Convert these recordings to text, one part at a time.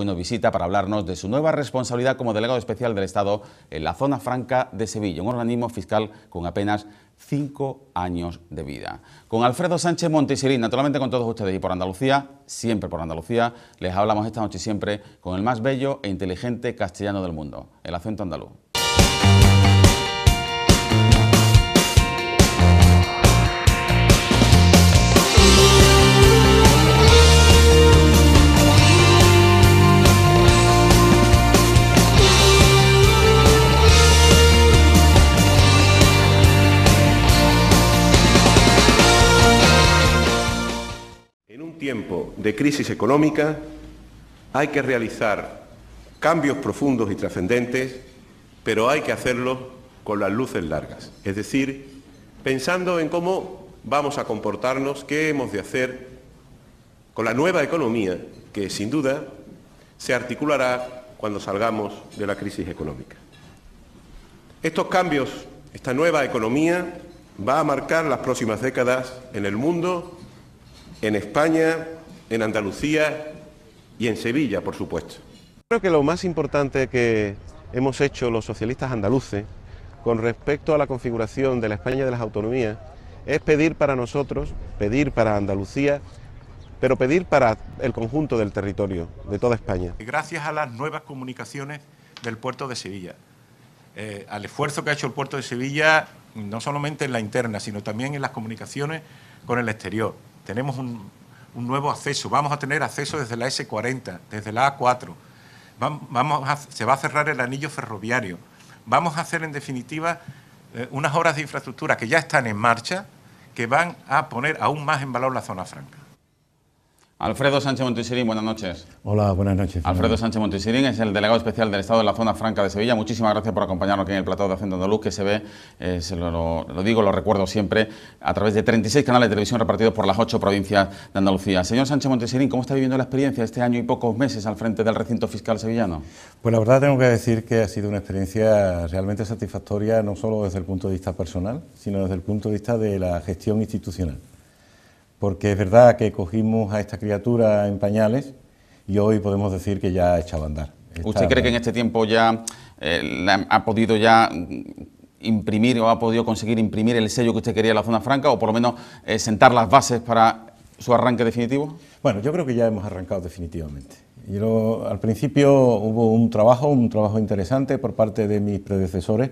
Hoy nos visita para hablarnos de su nueva responsabilidad como delegado especial del Estado en la zona franca de Sevilla, un organismo fiscal con apenas cinco años de vida. Con Alfredo Sánchez Monteserín, naturalmente con todos ustedes y por Andalucía, siempre por Andalucía, les hablamos esta noche siempre con el más bello e inteligente castellano del mundo, el acento andaluz. tiempo de crisis económica hay que realizar cambios profundos y trascendentes, pero hay que hacerlo con las luces largas, es decir, pensando en cómo vamos a comportarnos, qué hemos de hacer con la nueva economía que sin duda se articulará cuando salgamos de la crisis económica. Estos cambios, esta nueva economía, va a marcar las próximas décadas en el mundo en España, en Andalucía y en Sevilla, por supuesto. Creo que lo más importante que hemos hecho los socialistas andaluces con respecto a la configuración de la España de las autonomías es pedir para nosotros, pedir para Andalucía, pero pedir para el conjunto del territorio, de toda España. Gracias a las nuevas comunicaciones del puerto de Sevilla, eh, al esfuerzo que ha hecho el puerto de Sevilla, no solamente en la interna, sino también en las comunicaciones con el exterior tenemos un, nuevo acceso, vamos a tener acceso desde la S40, desde la A4, se va a cerrar el anillo ferroviario, vamos a hacer en definitiva eh, unas obras de infraestructura que ya están en marcha que van a poner aún más en valor la zona franca. Alfredo Sánchez Montesirín, buenas noches. Hola, buenas noches. Alfredo Sánchez Montesirín es el delegado especial del Estado de la Zona Franca de Sevilla. Muchísimas gracias por acompañarnos aquí en el plató de Hacienda Andaluz, que se ve, eh, se lo, digo, lo recuerdo siempre, a través de 36 canales de televisión repartidos por las ocho provincias de Andalucía. Señor Sánchez Montesirín, ¿cómo está viviendo la experiencia este año y pocos meses al frente del recinto fiscal sevillano? Pues la verdad tengo que decir que ha sido una experiencia realmente satisfactoria, no solo desde el punto de vista personal, sino desde el punto de vista de la gestión institucional porque es verdad que cogimos a esta criatura en pañales y hoy podemos decir que ya ha echado a andar. ¿Usted cree que en este tiempo ya eh, ha podido ya imprimir o ha podido conseguir imprimir el sello que usted quería en la zona franca o por lo menos eh, sentar las bases para su arranque definitivo? Bueno, yo creo que ya hemos arrancado definitivamente. Yo, al principio hubo un trabajo, un trabajo interesante por parte de mis predecesores,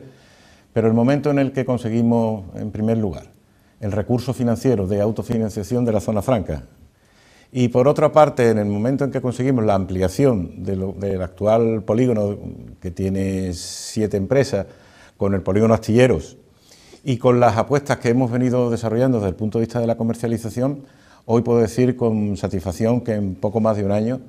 pero el momento en el que conseguimos, en primer lugar, el recurso financiero de autofinanciación de la zona franca. Y por otra parte, en el momento en que conseguimos la ampliación del actual polígono, que tiene siete empresas, con el polígono Astilleros y con las apuestas que hemos venido desarrollando desde el punto de vista de la comercialización, hoy puedo decir con satisfacción que en poco más de un año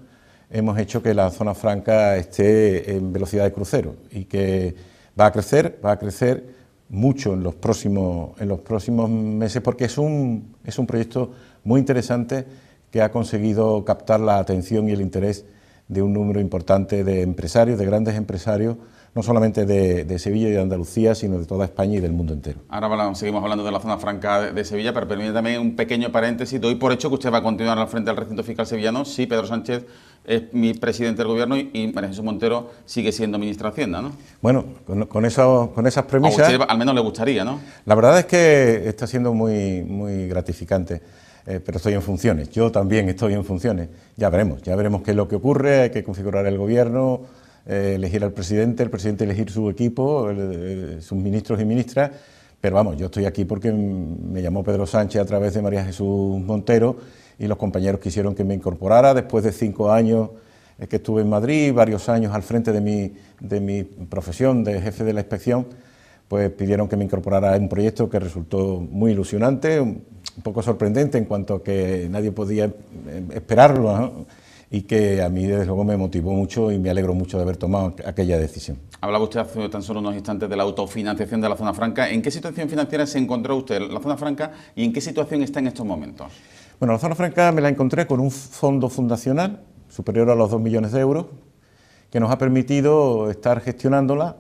hemos hecho que la zona franca esté en velocidad de crucero y que va a crecer, va a crecer mucho en los próximos, en los próximos meses porque es un, es un proyecto muy interesante que ha conseguido captar la atención y el interés de un número importante de empresarios, de grandes empresarios no solamente de, Sevilla y de Andalucía, sino de toda España y del mundo entero. Ahora seguimos hablando de la zona franca de, Sevilla, pero permítame un pequeño paréntesis. Doy por hecho que usted va a continuar al frente del recinto fiscal sevillano. Sí, Pedro Sánchez es mi presidente del gobierno y, María Jesús Montero sigue siendo ministra de Hacienda, ¿no? Bueno, con, con esas premisas... al menos le gustaría, ¿no? La verdad es que está siendo muy, gratificante. Eh, pero estoy en funciones, yo también estoy en funciones, ya veremos, ya veremos qué es lo que ocurre, hay que configurar el gobierno, eh, elegir al presidente, el presidente elegir su equipo, eh, sus ministros y ministras. Pero vamos, yo estoy aquí porque me llamó Pedro Sánchez a través de María Jesús Montero y los compañeros quisieron que me incorporara después de cinco años eh, que estuve en Madrid, varios años al frente de mi, de mi profesión de jefe de la inspección, pues pidieron que me incorporara a un proyecto que resultó muy ilusionante, un poco sorprendente en cuanto a que nadie podía esperarlo y que a mí desde luego me motivó mucho y me alegro mucho de haber tomado aquella decisión. Hablaba usted hace tan solo unos instantes de la autofinanciación de la zona franca. ¿En qué situación financiera se encontró usted la zona franca y en qué situación está en estos momentos? Bueno, la zona franca me la encontré con un fondo fundacional superior a los 2 millones de euros que nos ha permitido estar gestionándola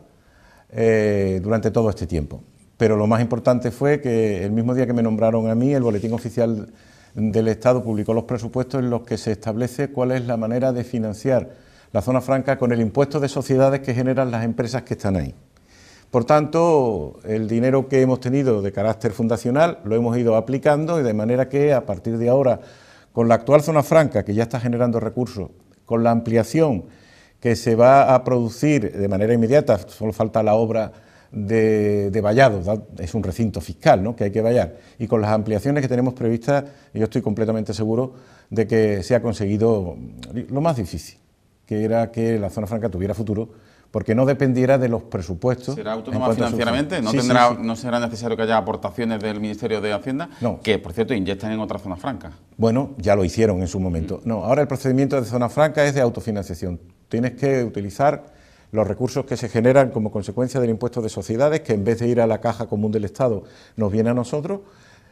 eh, durante todo este tiempo. Pero lo más importante fue que el mismo día que me nombraron a mí, el Boletín Oficial del Estado publicó los presupuestos en los que se establece cuál es la manera de financiar la zona franca con el impuesto de sociedades que generan las empresas que están ahí. Por tanto, el dinero que hemos tenido de carácter fundacional lo hemos ido aplicando y de manera que a partir de ahora, con la actual zona franca que ya está generando recursos, con la ampliación que se va a producir de manera inmediata, solo falta la obra de, vallado, es un recinto fiscal ¿no? que hay que vallar, y con las ampliaciones que tenemos previstas, yo estoy completamente seguro de que se ha conseguido lo más difícil, que era que la zona franca tuviera futuro, porque no dependiera de los presupuestos. ¿Será autónoma financieramente? ¿No, ¿No será necesario que haya aportaciones del Ministerio de Hacienda? No. Que, por cierto, inyectan en otra zona franca. Bueno, ya lo hicieron en su momento. Mm. No, ahora el procedimiento de zona franca es de autofinanciación. Tienes que utilizar los recursos que se generan como consecuencia del impuesto de sociedades, que en vez de ir a la caja común del Estado, nos viene a nosotros,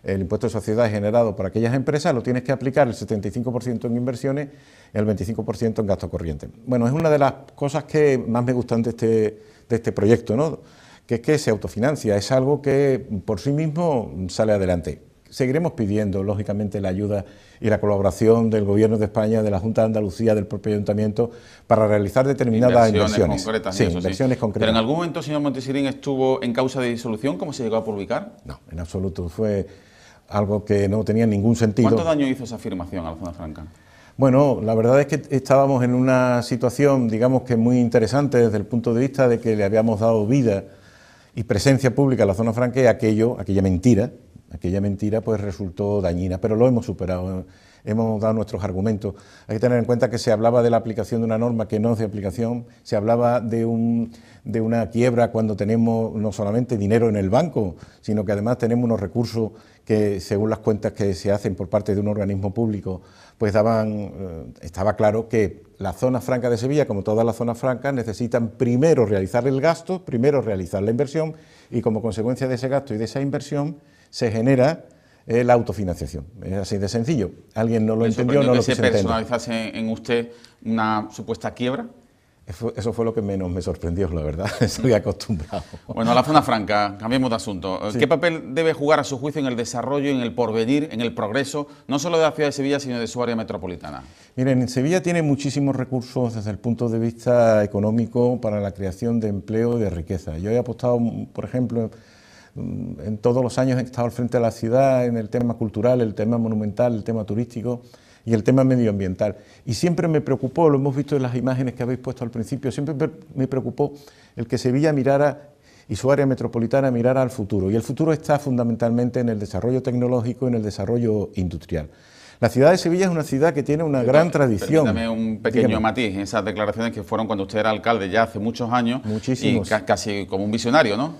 el impuesto de sociedades generado por aquellas empresas, lo tienes que aplicar el 75% en inversiones y el 25% en gasto corriente. Bueno, es una de las cosas que más me gustan de este, de este proyecto, ¿no? que es que se autofinancia, es algo que por sí mismo sale adelante seguiremos pidiendo, lógicamente, la ayuda y la colaboración del Gobierno de España, de la Junta de Andalucía, del propio Ayuntamiento, para realizar determinadas inversiones. ¿Pero en algún momento, señor Montesirín, estuvo en causa de disolución? ¿Cómo se llegó a publicar? No, en absoluto. Fue algo que no tenía ningún sentido. ¿Cuánto daño hizo esa afirmación a la zona franca? Bueno, la verdad es que estábamos en una situación, digamos que muy interesante desde el punto de vista de que le habíamos dado vida y presencia pública a la zona franca y aquello, aquella mentira, aquella mentira pues resultó dañina, pero lo hemos superado, hemos dado nuestros argumentos. Hay que tener en cuenta que se hablaba de la aplicación de una norma que no es de aplicación, se hablaba de, un, de una quiebra cuando tenemos no solamente dinero en el banco, sino que además tenemos unos recursos que según las cuentas que se hacen por parte de un organismo público, pues daban, eh, estaba claro que la zona franca de Sevilla, como todas las zonas francas, necesitan primero realizar el gasto, primero realizar la inversión y como consecuencia de ese gasto y de esa inversión, se genera eh, la autofinanciación. Es así de sencillo. Alguien no lo entendió, no se personalizase en usted una supuesta quiebra? Eso, fue lo que menos me sorprendió, la verdad. Estoy acostumbrado. Bueno, a la zona franca, cambiemos de asunto. ¿Qué papel debe jugar a su juicio en el desarrollo, en el porvenir, en el progreso, no solo de la ciudad de Sevilla, sino de su área metropolitana? Miren, Sevilla tiene muchísimos recursos desde el punto de vista económico para la creación de empleo y de riqueza. Yo he apostado, por ejemplo, en todos los años he estado al frente de la ciudad en el tema cultural, el tema monumental, el tema turístico y el tema medioambiental. Y siempre me preocupó, lo hemos visto en las imágenes que habéis puesto al principio, siempre me preocupó el que Sevilla mirara y su área metropolitana mirara al futuro. Y el futuro está fundamentalmente en el desarrollo tecnológico y en el desarrollo industrial. La ciudad de Sevilla es una ciudad que tiene una gran tradición. Déjame un pequeño matiz matiz, esas declaraciones que fueron cuando usted era alcalde ya hace muchos años. Y casi como un visionario, ¿no?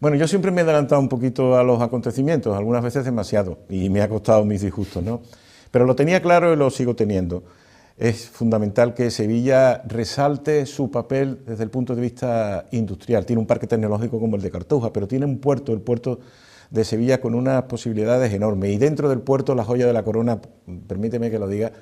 Bueno, yo siempre me he adelantado un poquito a los acontecimientos, algunas veces demasiado, y me ha costado mis disgustos, ¿no? Pero lo tenía claro y lo sigo teniendo. Es fundamental que Sevilla resalte su papel desde el punto de vista industrial. Tiene un parque tecnológico como el de Cartuja, pero tiene un puerto, el puerto de Sevilla, con unas posibilidades enormes. Y dentro del puerto, la joya de la corona, permíteme que lo diga,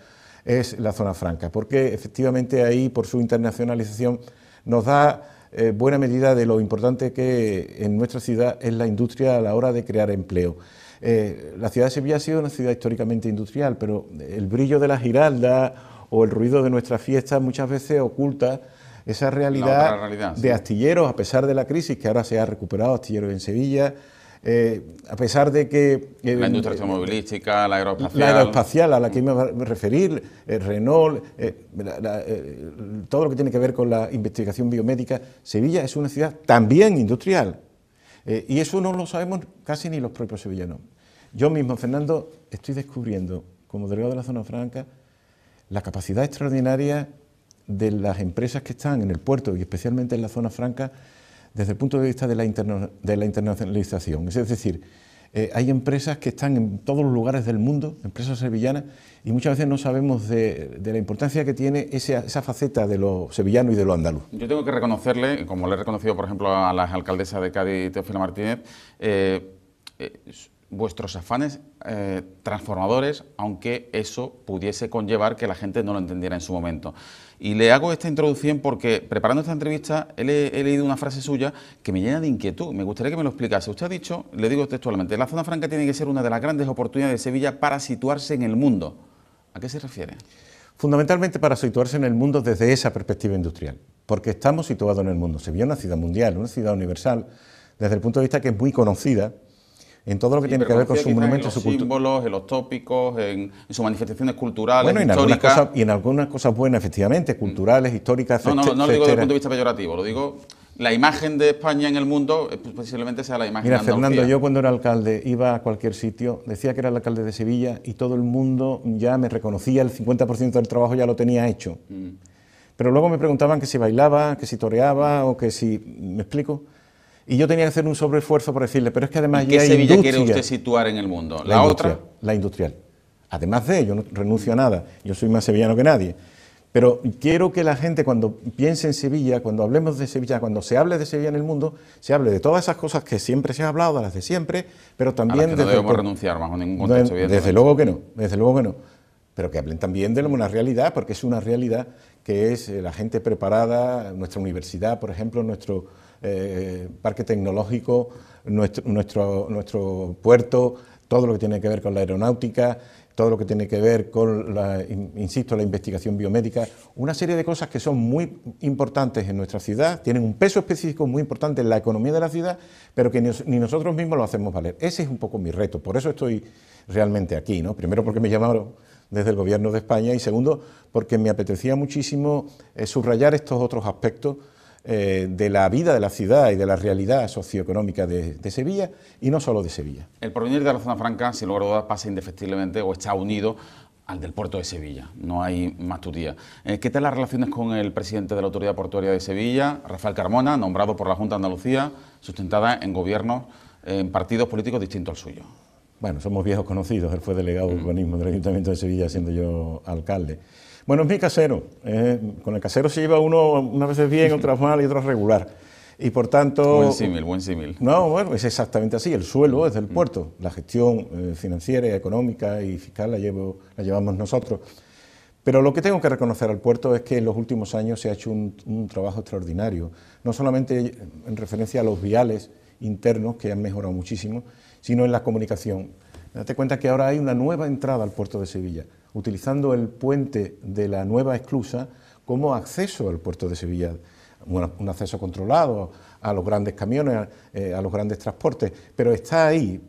es la zona franca, porque efectivamente ahí, por su internacionalización, nos da eh, buena medida de lo importante que en nuestra ciudad es la industria a la hora de crear empleo. Eh, la ciudad de Sevilla ha sido una ciudad históricamente industrial, pero el brillo de la giralda o el ruido de nuestras fiestas muchas veces oculta esa realidad, de astilleros, a pesar de la crisis que ahora se ha recuperado astilleros en Sevilla, eh, a pesar de que... Eh, la industria automovilística, la aeroespacial... La aeroespacial, a la que me voy a referir, eh, Renault, todo lo que tiene que ver con la investigación biomédica. Sevilla es una ciudad también industrial. y eso no lo sabemos casi ni los propios sevillanos. Yo mismo, Fernando, estoy descubriendo, como delegado de la zona franca, la capacidad extraordinaria de las empresas que están en el puerto y especialmente en la zona franca desde el punto de vista de la, internacionalización. Es decir, eh, hay empresas que están en todos los lugares del mundo, empresas sevillanas, y muchas veces no sabemos de, la importancia que tiene esa, faceta de lo sevillano y de lo andaluz. Yo tengo que reconocerle, como le he reconocido, por ejemplo, a la alcaldesa de Cádiz, Teofila Martínez, eh, eh, vuestros afanes eh, transformadores, aunque eso pudiese conllevar que la gente no lo entendiera en su momento. Y le hago esta introducción porque preparando esta entrevista he, he leído una frase suya que me llena de inquietud. Me gustaría que me lo explicase. Usted ha dicho, le digo textualmente, la zona franca tiene que ser una de las grandes oportunidades de Sevilla para situarse en el mundo. ¿A qué se refiere? Fundamentalmente para situarse en el mundo desde esa perspectiva industrial, porque estamos situados en el mundo. Sevilla es una ciudad mundial, una ciudad universal, desde el punto de vista que es muy conocida en todo lo que tiene que ver con sus monumentos, su símbolos, en los tópicos, en, sus manifestaciones culturales, históricas. y en algunas cosas buenas, efectivamente, mm. culturales, históricas, No, no, lo digo desde el punto de vista peyorativo, lo digo la imagen de España en el mundo eh, pues posiblemente sea la imagen de Mira, Fernando, yo cuando era alcalde iba a cualquier sitio, decía que era el alcalde de Sevilla y todo el mundo ya me reconocía, el 50% del trabajo ya lo tenía hecho. Mm. Pero luego me preguntaban que si bailaba, que si toreaba o que si... ¿Me explico? Y yo tenía que hacer un sobreesfuerzo por decirle, pero es que además ¿Y ¿Qué Sevilla quiere usted situar en el mundo? ¿La, otra? la industrial. Además de, ello, no renuncio a nada, yo soy más sevillano que nadie. Pero quiero que la gente cuando piense en Sevilla, cuando hablemos de Sevilla, cuando se hable de Sevilla en el mundo, se hable de todas esas cosas que siempre se ha hablado, de las de siempre, pero también... A las que no debemos renunciar bajo ningún contexto, Desde luego que no, desde luego que no. Pero que hablen también de una realidad, porque es una realidad que es eh, la gente preparada, nuestra universidad, por ejemplo, nuestro eh, parque tecnológico, nuestro, nuestro, puerto, todo lo que tiene que ver con la aeronáutica, todo lo que tiene que ver con, la, insisto, la investigación biomédica, una serie de cosas que son muy importantes en nuestra ciudad, tienen un peso específico muy importante en la economía de la ciudad, pero que ni nosotros mismos lo hacemos valer. Ese es un poco mi reto, por eso estoy realmente aquí, ¿no? Primero porque me llamaron desde el Gobierno de España y segundo porque me apetecía muchísimo eh, subrayar estos otros aspectos eh, de la vida de la ciudad y de la realidad socioeconómica de, Sevilla y no solo de Sevilla. El porvenir de la zona franca, sin lugar a dudas, pasa indefectiblemente o está unido al del puerto de Sevilla, no hay más eh, ¿Qué tal las relaciones con el presidente de la Autoridad Portuaria de Sevilla, Rafael Carmona, nombrado por la Junta de Andalucía, sustentada en gobiernos, en partidos políticos distintos al suyo? Bueno, somos viejos conocidos, él fue delegado de urbanismo del Ayuntamiento de Sevilla siendo yo alcalde. Bueno, es mi casero. Eh, con el casero se lleva uno unas veces bien, otras mal y otras regular. Y por tanto... Buen símil, buen símil. No, bueno, es exactamente así. El suelo es del mm. puerto. La gestión eh, financiera, económica y fiscal la, llevo, la llevamos nosotros. Pero lo que tengo que reconocer al puerto es que en los últimos años se ha hecho un, un, trabajo extraordinario, no solamente en referencia a los viales internos, que han mejorado muchísimo, sino en la comunicación. Date cuenta que ahora hay una nueva entrada al puerto de Sevilla utilizando el puente de la nueva esclusa como acceso al puerto de Sevilla. un acceso controlado a los grandes camiones, eh, a, los grandes transportes, pero está ahí.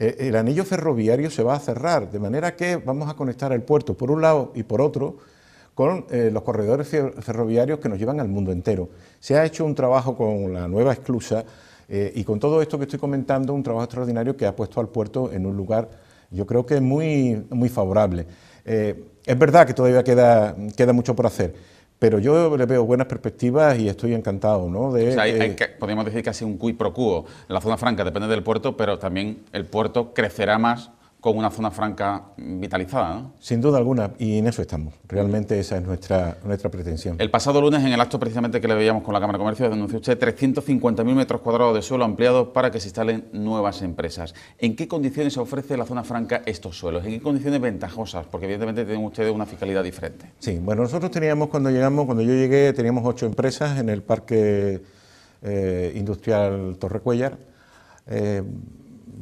Eh, el anillo ferroviario se va a cerrar, de manera que vamos a conectar el puerto por un lado y por otro con eh, los corredores ferroviarios que nos llevan al mundo entero. Se ha hecho un trabajo con la nueva esclusa y con todo esto que estoy comentando, un trabajo extraordinario que ha puesto al puerto en un lugar, yo creo que muy, muy favorable. Eh, es verdad que todavía queda, queda mucho por hacer, pero yo le veo buenas perspectivas y estoy encantado, ¿no? De, o sea, hay, eh, podríamos decir un cui pro quo. La zona franca depende del puerto, pero también el puerto crecerá más con una zona franca vitalizada. Sin duda alguna, y en eso estamos. Realmente esa es nuestra, nuestra pretensión. El pasado lunes, en el acto precisamente que le veíamos con la Cámara de Comercio, denunció usted 350.000 metros cuadrados de suelo ampliado para que se instalen nuevas empresas. ¿En qué condiciones se ofrece la zona franca estos suelos? ¿En qué condiciones ventajosas? Porque evidentemente tienen ustedes una fiscalidad diferente. Sí, bueno, nosotros teníamos cuando llegamos, cuando yo llegué, teníamos ocho empresas en el parque eh, industrial Torrecuellar. Eh,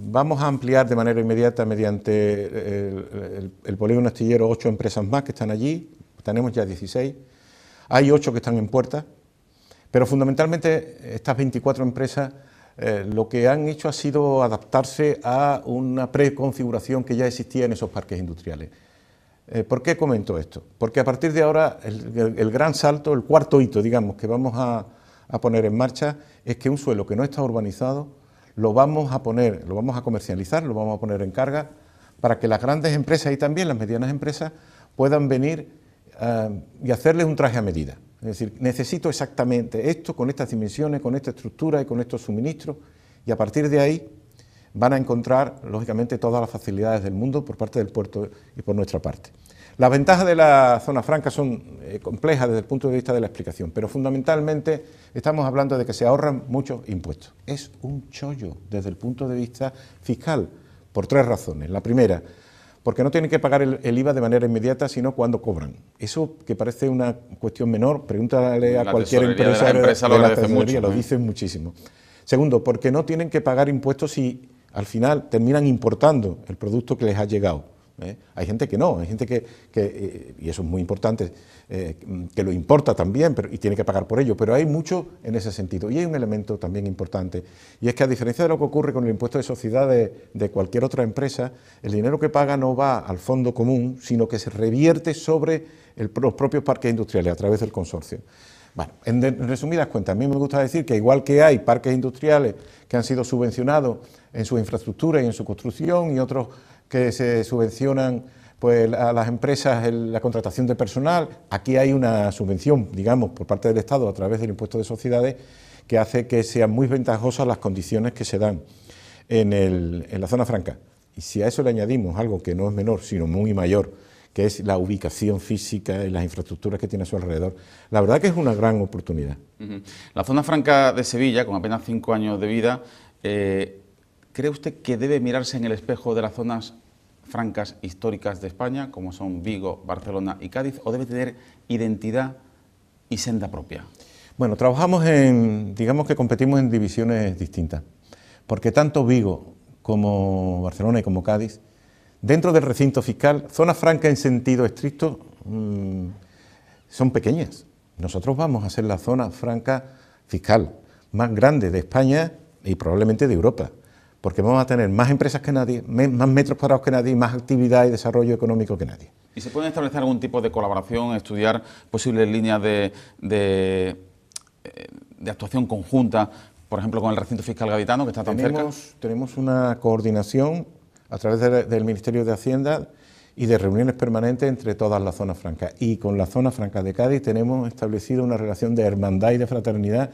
Vamos a ampliar de manera inmediata mediante eh, el, polígono astillero ocho empresas más que están allí, tenemos ya 16, hay ocho que están en puerta, pero fundamentalmente estas 24 empresas eh, lo que han hecho ha sido adaptarse a una preconfiguración que ya existía en esos parques industriales. Eh, ¿Por qué comento esto? Porque a partir de ahora el, gran salto, el cuarto hito, digamos, que vamos a, poner en marcha es que un suelo que no está urbanizado lo vamos a poner, lo vamos a comercializar, lo vamos a poner en carga para que las grandes empresas y también las medianas empresas puedan venir eh, y hacerles un traje a medida. Es decir, necesito exactamente esto, con estas dimensiones, con esta estructura y con estos suministros, y a partir de ahí van a encontrar, lógicamente, todas las facilidades del mundo por parte del puerto y por nuestra parte. Las ventajas de la zona franca son eh, complejas desde el punto de vista de la explicación, pero fundamentalmente estamos hablando de que se ahorran muchos impuestos. Es un chollo desde el punto de vista fiscal, por tres razones. La primera, porque no tienen que pagar el, IVA de manera inmediata, sino cuando cobran. Eso que parece una cuestión menor, pregúntale a cualquier empresa de la, lo ¿eh? dicen muchísimo. Segundo, porque no tienen que pagar impuestos si al final terminan importando el producto que les ha llegado. ¿eh? Hay gente que no, hay gente que, eh, y eso es muy importante, eh, que lo importa también pero, y tiene que pagar por ello, pero hay mucho en ese sentido. Y hay un elemento también importante, y es que a diferencia de lo que ocurre con el impuesto de sociedades de cualquier otra empresa, el dinero que paga no va al fondo común, sino que se revierte sobre los propios parques industriales a través del consorcio. Bueno, en, resumidas cuentas, a mí me gusta decir que igual que hay parques industriales que han sido subvencionados en su infraestructura y en su construcción y otros que se subvencionan pues a las empresas la contratación de personal. Aquí hay una subvención, digamos, por parte del Estado a través del impuesto de sociedades que hace que sean muy ventajosas las condiciones que se dan en, el, en la zona franca. Y si a eso le añadimos algo que no es menor, sino muy mayor, que es la ubicación física y las infraestructuras que tiene a su alrededor. La verdad que es una gran oportunidad. La zona franca de Sevilla, con apenas cinco años de vida, eh, ¿Cree usted que debe mirarse en el espejo de las zonas francas históricas de España, como son Vigo, Barcelona y Cádiz, o debe tener identidad y senda propia? Bueno, trabajamos en, digamos que competimos en divisiones distintas, porque tanto Vigo como Barcelona y como Cádiz, dentro del recinto fiscal, zonas francas en sentido estricto mm, son pequeñas. Nosotros vamos a ser la zona franca fiscal más grande de España y probablemente de Europa porque vamos a tener más empresas que nadie, más metros cuadrados que nadie, más actividad y desarrollo económico que nadie. ¿Y se puede establecer algún tipo de colaboración, estudiar posibles líneas de, eh, de, actuación conjunta, por ejemplo, con el recinto fiscal gaditano, que está tan tenemos, Tenemos una coordinación a través del Ministerio de Hacienda y de reuniones permanentes entre todas las zonas francas. Y con la zona franca de Cádiz tenemos establecido una relación de hermandad y de fraternidad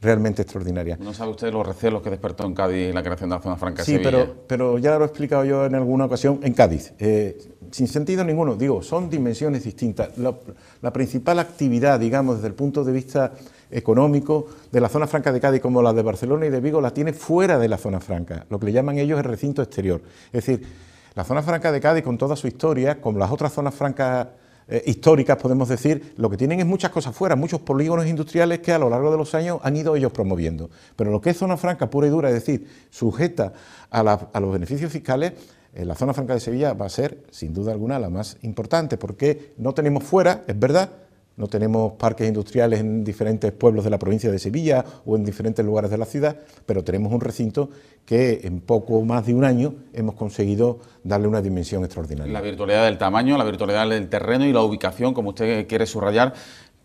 realmente extraordinaria. No sabe usted los recelos que despertó en Cádiz la creación de la zona franca. Sí, pero, pero, ya lo he explicado yo en alguna ocasión en Cádiz. Eh, sin sentido ninguno, digo, son dimensiones distintas. La, la principal actividad, digamos, desde el punto de vista económico de la zona franca de Cádiz como la de Barcelona y de Vigo la tiene fuera de la zona franca, lo que le llaman ellos el recinto exterior. Es decir, la zona franca de Cádiz con toda su historia, como las otras zonas francas eh, históricas, podemos decir, lo que tienen es muchas cosas fuera, muchos polígonos industriales que a lo largo de los años han ido ellos promoviendo. Pero lo que es zona franca pura y dura, es decir, sujeta a, los beneficios fiscales, eh, la zona franca de Sevilla va a ser, sin duda alguna, la más importante, porque no tenemos fuera, es verdad, no tenemos parques industriales en diferentes pueblos de la provincia de Sevilla o en diferentes lugares de la ciudad, pero tenemos un recinto que en poco más de un año hemos conseguido darle una dimensión extraordinaria. La virtualidad del tamaño, la virtualidad del terreno y la ubicación, como usted quiere subrayar,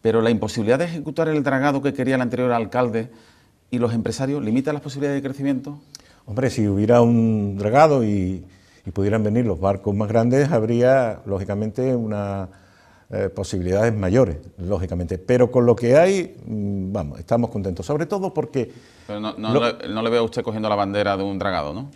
pero la imposibilidad de ejecutar el dragado que quería el anterior alcalde y los empresarios limita las posibilidades de crecimiento. Hombre, si hubiera un dragado y, y pudieran venir los barcos más grandes, habría lógicamente una eh, posibilidades mayores, lógicamente. Pero con lo que hay, mm, vamos, estamos contentos, sobre todo porque... Pero no, le, veo a usted cogiendo la bandera de un dragado, ¿no?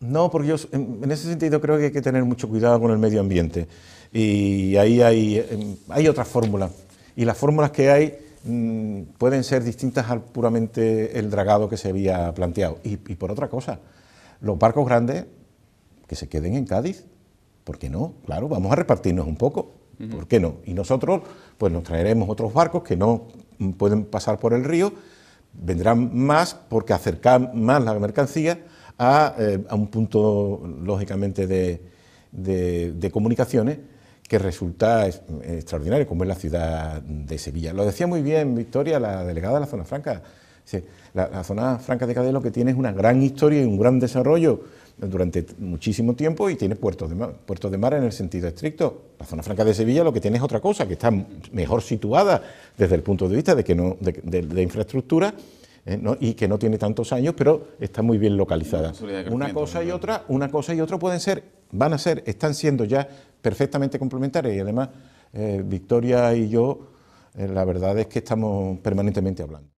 No, porque yo en, ese sentido creo que hay que tener mucho cuidado con el medio ambiente. Y ahí hay, em, otras fórmulas. Y las fórmulas que hay mm, pueden ser distintas al puramente el dragado que se había planteado. Y, y por otra cosa, los barcos grandes que se queden en Cádiz. ¿Por qué no? Claro, vamos a repartirnos un poco. ¿por qué no? Y nosotros, pues nos traeremos otros barcos que no pueden pasar por el río, vendrán más porque acercan más la mercancía eh, a, un punto, lógicamente, de, comunicaciones que resulta extraordinario, como es la ciudad de Sevilla. Lo decía muy bien Victoria, la delegada de la Zona Franca, la, zona franca de Cadiz lo que tiene es una gran historia y un gran desarrollo durante muchísimo tiempo y tiene puertos de mar, de mar en el sentido estricto. La zona franca de Sevilla lo que tiene es otra cosa, que está mejor situada desde el punto de vista de, que no, de, infraestructura eh, y que no tiene tantos años, pero está muy bien localizada. Una cosa y otra, una cosa y otra pueden ser, van a ser, están siendo ya perfectamente complementarias y además eh, Victoria y yo, eh, la verdad es que estamos permanentemente hablando.